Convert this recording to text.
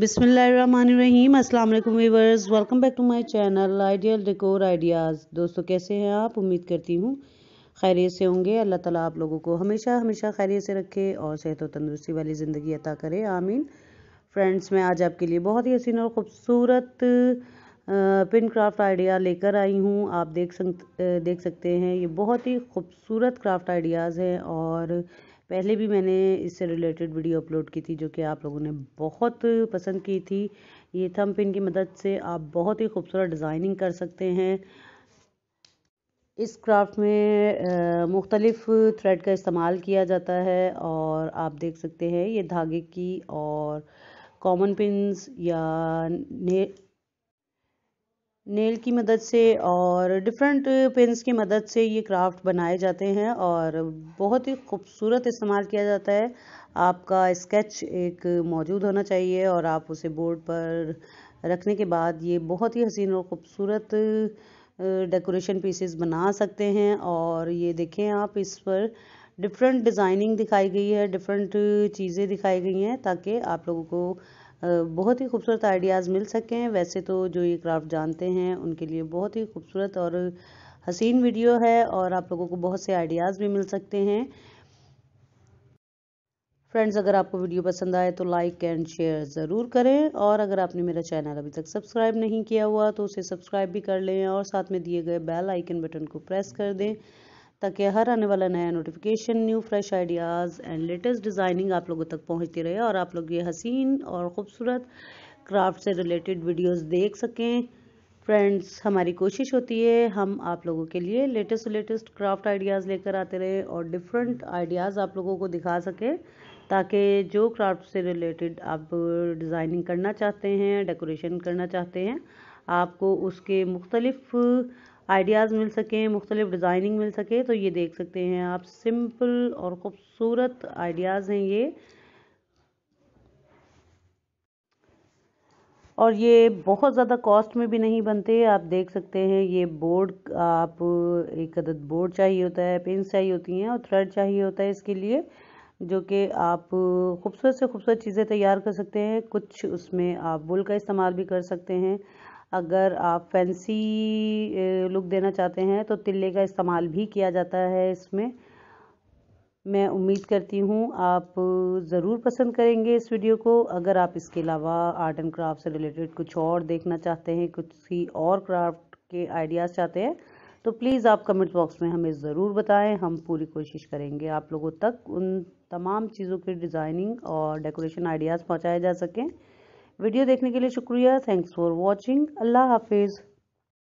बिसमीम अस्सलाम वालेकुम welcome back to my channel ideal decor ideas दोस्तों कैसे हैं आप उम्मीद करती हूँ खैरियत से होंगे अल्लाह ताला आप लोगों को हमेशा हमेशा खैरियत से रखे और सेहत और तंदुरुस्ती वाली ज़िंदगी अता करे आमीन फ्रेंड्स मैं आज आपके लिए बहुत ही हसीन और ख़ूबसूरत पिन क्राफ्ट आइडिया लेकर आई हूँ आप देख सक देख सकते हैं ये बहुत ही खूबसूरत क्राफ्ट आइडियाज़ हैं और पहले भी मैंने इससे रिलेटेड वीडियो अपलोड की थी जो कि आप लोगों ने बहुत पसंद की थी ये थम पिन की मदद से आप बहुत ही खूबसूरत डिज़ाइनिंग कर सकते हैं इस क्राफ्ट में मुख्तलिफ़ थ्रेड का इस्तेमाल किया जाता है और आप देख सकते हैं ये धागे की और कॉमन पिन या ने नेल की मदद से और डिफरेंट पेंस की मदद से ये क्राफ्ट बनाए जाते हैं और बहुत ही खूबसूरत इस्तेमाल किया जाता है आपका स्केच एक मौजूद होना चाहिए और आप उसे बोर्ड पर रखने के बाद ये बहुत ही हसीन और ख़ूबसूरत डेकोरेशन पीसेस बना सकते हैं और ये देखें आप इस पर डिफरेंट डिज़ाइनिंग दिखाई गई है डिफरेंट चीज़ें दिखाई गई हैं ताकि आप लोगों को बहुत ही खूबसूरत आइडियाज़ मिल सके हैं वैसे तो जो ये क्राफ्ट जानते हैं उनके लिए बहुत ही खूबसूरत और हसीन वीडियो है और आप लोगों को बहुत से आइडियाज़ भी मिल सकते हैं फ्रेंड्स अगर आपको वीडियो पसंद आए तो लाइक एंड शेयर ज़रूर करें और अगर आपने मेरा चैनल अभी तक सब्सक्राइब नहीं किया हुआ तो उसे सब्सक्राइब भी कर लें और साथ में दिए गए बेल आइकन बटन को प्रेस कर दें ताकि हर आने वाला नया notification new fresh ideas and latest designing आप लोगों तक पहुंचती रहे और आप लोग ये हसीन और ख़ूबसूरत क्राफ्ट से रिलेटेड वीडियोस देख सकें फ्रेंड्स हमारी कोशिश होती है हम आप लोगों के लिए लेटेस्ट लेटेस्ट क्राफ्ट आइडियाज़ लेकर आते रहे और डिफरेंट आइडियाज़ आप लोगों को दिखा सकें ताकि जो क्राफ्ट से रिलेटेड आप डिज़ाइनिंग करना चाहते हैं डेकोरेशन करना चाहते हैं आपको उसके मुख्तलिफ़ आइडियाज़ मिल सकें मुख्तलिफ डिज़ाइनिंग मिल सके तो ये देख सकते हैं आप सिंपल और ख़ूबसूरत आइडियाज़ हैं ये और ये बहुत ज़्यादा कॉस्ट में भी नहीं बनते आप देख सकते हैं ये बोर्ड आप एक अदद बोर्ड चाहिए होता है पेंस चाहिए होती हैं और थ्रेड चाहिए होता है इसके लिए जो कि आप खूबसूरत से खूबसूरत चीज़ें तैयार कर सकते हैं कुछ उसमें आप बुल का इस्तेमाल भी कर सकते हैं अगर आप फैंसी लुक देना चाहते हैं तो तिल्ले का इस्तेमाल भी किया जाता है इसमें मैं उम्मीद करती हूँ आप ज़रूर पसंद करेंगे इस वीडियो को अगर आप इसके अलावा आर्ट एंड क्राफ्ट से रिलेटेड कुछ और देखना चाहते हैं कुछ ही और क्राफ्ट के आइडियाज़ चाहते हैं तो प्लीज़ आप कमेंट बॉक्स में हमें ज़रूर बताएं हम पूरी कोशिश करेंगे आप लोगों तक उन तमाम चीज़ों के डिज़ाइनिंग और डेकोरेशन आइडियाज़ पहुँचाए जा सकें वीडियो देखने के लिए शुक्रिया थैंक्स फॉर वॉचिंग अल्लाह हाफिज़